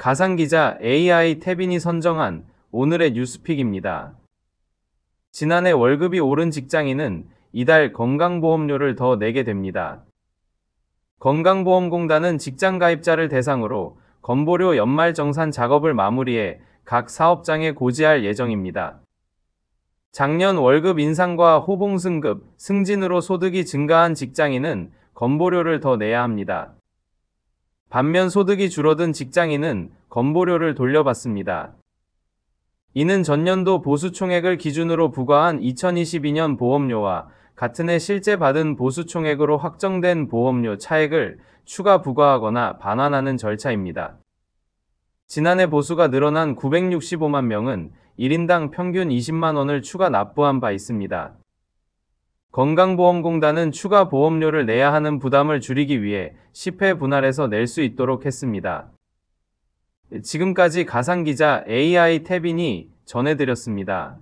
가상기자 AI 태빈이 선정한 오늘의 뉴스픽입니다. 지난해 월급이 오른 직장인은 이달 건강보험료를 더 내게 됩니다. 건강보험공단은 직장 가입자를 대상으로 건보료 연말 정산 작업을 마무리해 각 사업장에 고지할 예정입니다. 작년 월급 인상과 호봉 승급, 승진으로 소득이 증가한 직장인은 건보료를 더 내야 합니다. 반면 소득이 줄어든 직장인은 건보료를 돌려받습니다. 이는 전년도 보수총액을 기준으로 부과한 2022년 보험료와 같은 해 실제 받은 보수총액으로 확정된 보험료 차액을 추가 부과하거나 반환하는 절차입니다. 지난해 보수가 늘어난 965만 명은 1인당 평균 20만 원을 추가 납부한 바 있습니다. 건강보험공단은 추가 보험료를 내야 하는 부담을 줄이기 위해 10회 분할해서 낼 수 있도록 했습니다. 지금까지 가상기자 AI 태빈이 전해드렸습니다.